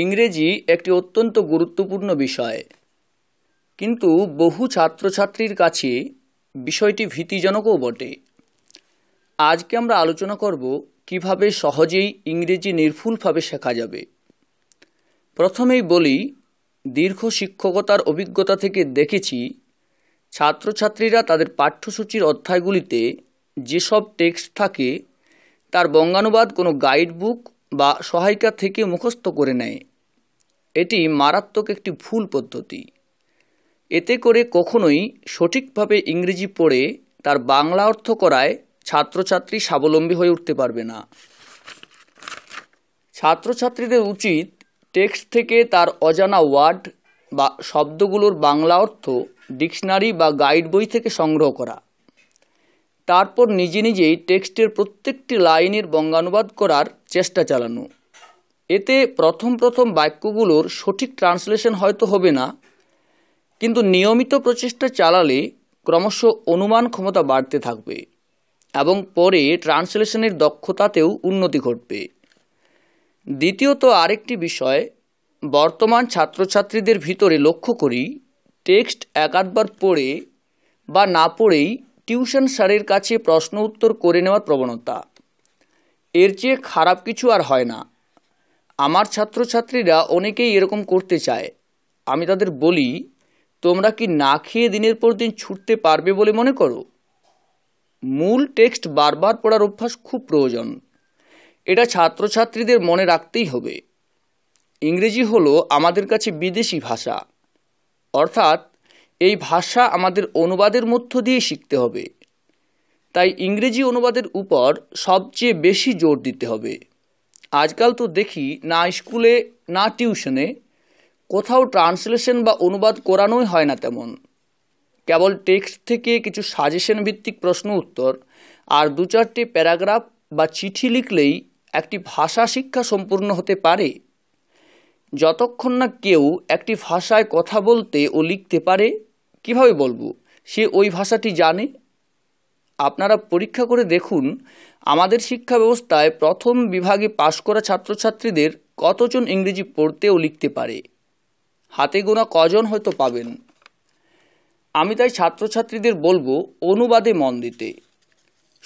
ইংরেজি একটি অত্যন্ত গুরুত্বপূর্ণ বিষয় কিন্তু বহু ছাত্রছাত্রীর কাছে বিষয়টি ভীতিজনকও বটে আজকে আমরা আলোচনা করব কিভাবে সহজেই ইংরেজি নির্ভুলভাবে শেখা যাবে প্রথমেই বলি দীর্ঘ শিক্ষকতার অভিজ্ঞতা থেকে দেখেছি ছাত্রছাত্রীরা তাদের পাঠ্যসূচির অধ্যায়গুলিতে যেসব টেক্সট থাকে তার বঙ্গানুবাদ কোনো গাইড বুক বা সহায়িকা থেকে মুখস্থ করে নেয় এটি মারাত্মক একটি ভুল পদ্ধতি এতে করে কখনোই সঠিকভাবে ইংরেজি পড়ে তার বাংলা অর্থ করায় ছাত্রছাত্রী স্বাবলম্বী হয়ে উঠতে পারবে না ছাত্রছাত্রীদের উচিত টেক্সট থেকে তার অজানা ওয়ার্ড বা শব্দগুলোর বাংলা অর্থ ডিকশনারি বা গাইড বই থেকে সংগ্রহ করা তারপর নিজে নিজেই টেক্সটের প্রত্যেকটি লাইনের বঙ্গানুবাদ করার চেষ্টা চালানো এতে প্রথম প্রথম বাক্যগুলোর সঠিক ট্রান্সলেশন হয়তো হবে না কিন্তু নিয়মিত প্রচেষ্টা চালালে ক্রমশ অনুমান ক্ষমতা বাড়তে থাকবে এবং পরে ট্রান্সলেশনের দক্ষতাতেও উন্নতি ঘটবে দ্বিতীয়ত আরেকটি বিষয় বর্তমান ছাত্রছাত্রীদের ভিতরে লক্ষ্য করি টেক্সট এক আধবার পড়ে বা না পড়েই টিউশন স্যারের কাছে প্রশ্ন উত্তর করে নেওয়ার প্রবণতা এর চেয়ে খারাপ কিছু আর হয় না আমার ছাত্রছাত্রীরা অনেকেই এরকম করতে চায় আমি তাদের বলি তোমরা কি না খেয়ে দিনের পর দিন ছুটতে পারবে বলে মনে করো মূল টেক্সট বারবার পড়ার অভ্যাস খুব প্রয়োজন এটা ছাত্রছাত্রীদের মনে রাখতেই হবে ইংরেজি হলো আমাদের কাছে বিদেশি ভাষা অর্থাৎ এই ভাষা আমাদের অনুবাদের মধ্য দিয়ে শিখতে হবে তাই ইংরেজি অনুবাদের উপর সবচেয়ে বেশি জোর দিতে হবে আজকাল তো দেখি না স্কুলে না টিউশনে কোথাও ট্রান্সলেশন বা অনুবাদ করানোই হয় না তেমন কেবল টেক্সট থেকে কিছু সাজেশন ভিত্তিক প্রশ্ন উত্তর আর দু চারটে প্যারাগ্রাফ বা চিঠি লিখলেই একটি ভাষা শিক্ষা সম্পূর্ণ হতে পারে যতক্ষণ না কেউ একটি ভাষায় কথা বলতে ও লিখতে পারে কিভাবে বলবো সে ওই ভাষাটি জানে আপনারা পরীক্ষা করে দেখুন আমাদের শিক্ষা ব্যবস্থায় প্রথম বিভাগে পাশ করা ছাত্রছাত্রীদের কতজন ইংরেজি পড়তে ও লিখতে পারে হাতে গোনা কজন হয়তো পাবেন আমি তাই ছাত্রছাত্রীদের বলবো অনুবাদে মন দিতে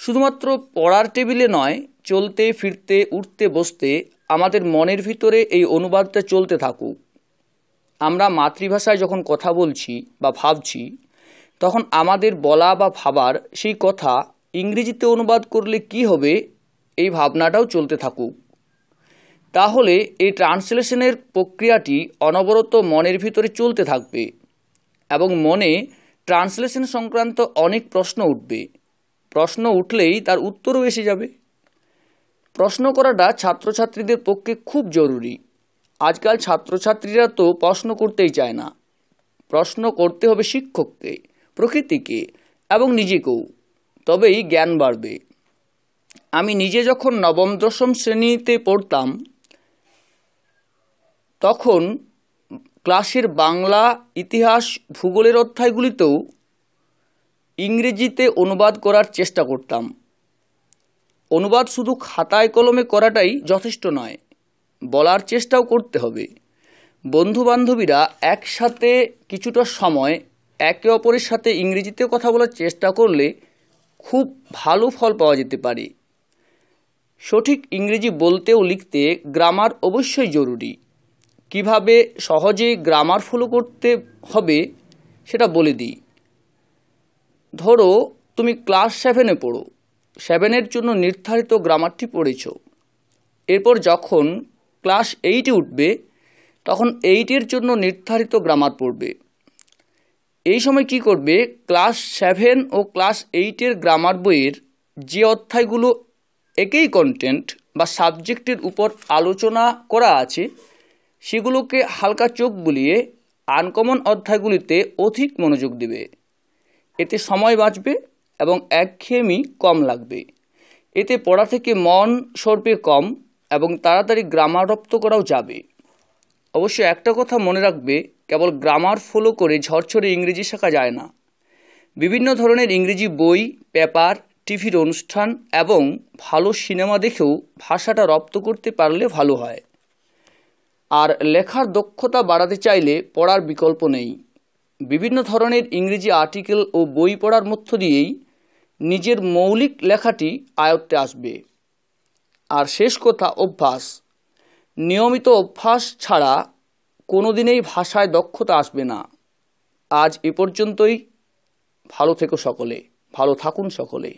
শুধুমাত্র পড়ার টেবিলে নয় চলতে ফিরতে উঠতে বসতে আমাদের মনের ভিতরে এই অনুবাদটা চলতে থাকুক আমরা মাতৃভাষায় যখন কথা বলছি বা ভাবছি তখন আমাদের বলা বা ভাবার সেই কথা ইংরেজিতে অনুবাদ করলে কি হবে এই ভাবনাটাও চলতে থাকুক তাহলে এই ট্রান্সলেশনের প্রক্রিয়াটি অনবরত মনের ভিতরে চলতে থাকবে এবং মনে ট্রান্সলেশন সংক্রান্ত অনেক প্রশ্ন উঠবে প্রশ্ন উঠলেই তার উত্তরও এসে যাবে প্রশ্ন করাটা ছাত্রছাত্রীদের পক্ষে খুব জরুরি আজকাল ছাত্রছাত্রীরা তো প্রশ্ন করতেই চায় না প্রশ্ন করতে হবে শিক্ষককে প্রকৃতিকে এবং নিজেকেও তবেই জ্ঞান বাড়বে আমি নিজে যখন নবম দশম শ্রেণীতে পড়তাম তখন ক্লাসের বাংলা ইতিহাস ভূগোলের অধ্যায়গুলিতেও ইংরেজিতে অনুবাদ করার চেষ্টা করতাম অনুবাদ শুধু খাতায় কলমে করাটাই যথেষ্ট নয় বলার চেষ্টাও করতে হবে বন্ধু বান্ধবীরা একসাথে কিছুটা সময় একে অপরের সাথে ইংরেজিতে কথা বলার চেষ্টা করলে খুব ভালো ফল পাওয়া যেতে পারে সঠিক ইংরেজি বলতে ও লিখতে গ্রামার অবশ্যই জরুরি কিভাবে সহজে গ্রামার ফলো করতে হবে সেটা বলে দিই ধরো তুমি ক্লাস সেভেনে পড়ো সেভেনের জন্য নির্ধারিত গ্রামারটি পড়েছ এরপর যখন ক্লাস এইটে উঠবে তখন এইটের জন্য নির্ধারিত গ্রামার পড়বে এই সময় কি করবে ক্লাস সেভেন ও ক্লাস এইটের গ্রামার বইয়ের যে অধ্যায়গুলো একই কন্টেন্ট বা সাবজেক্টের উপর আলোচনা করা আছে সেগুলোকে হালকা চোখ বুলিয়ে আনকমন অধ্যায়গুলিতে অধিক মনোযোগ দেবে এতে সময় বাঁচবে এবং একঘেয়েমি কম লাগবে এতে পড়া থেকে মন সরবে কম এবং তাড়াতাড়ি গ্রামার রপ্ত করাও যাবে অবশ্য একটা কথা মনে রাখবে কেবল গ্রামার ফলো করে ঝরঝরে ইংরেজি শেখা যায় না বিভিন্ন ধরনের ইংরেজি বই পেপার টিভির অনুষ্ঠান এবং ভালো সিনেমা দেখেও ভাষাটা রপ্ত করতে পারলে ভালো হয় আর লেখার দক্ষতা বাড়াতে চাইলে পড়ার বিকল্প নেই বিভিন্ন ধরনের ইংরেজি আর্টিকেল ও বই পড়ার মধ্য দিয়েই নিজের মৌলিক লেখাটি আয়ত্তে আসবে আর শেষ কথা অভ্যাস নিয়মিত অভ্যাস ছাড়া কোনো দিনেই ভাষায় দক্ষতা আসবে না আজ এ পর্যন্তই ভালো থেকো সকলে ভালো থাকুন সকলে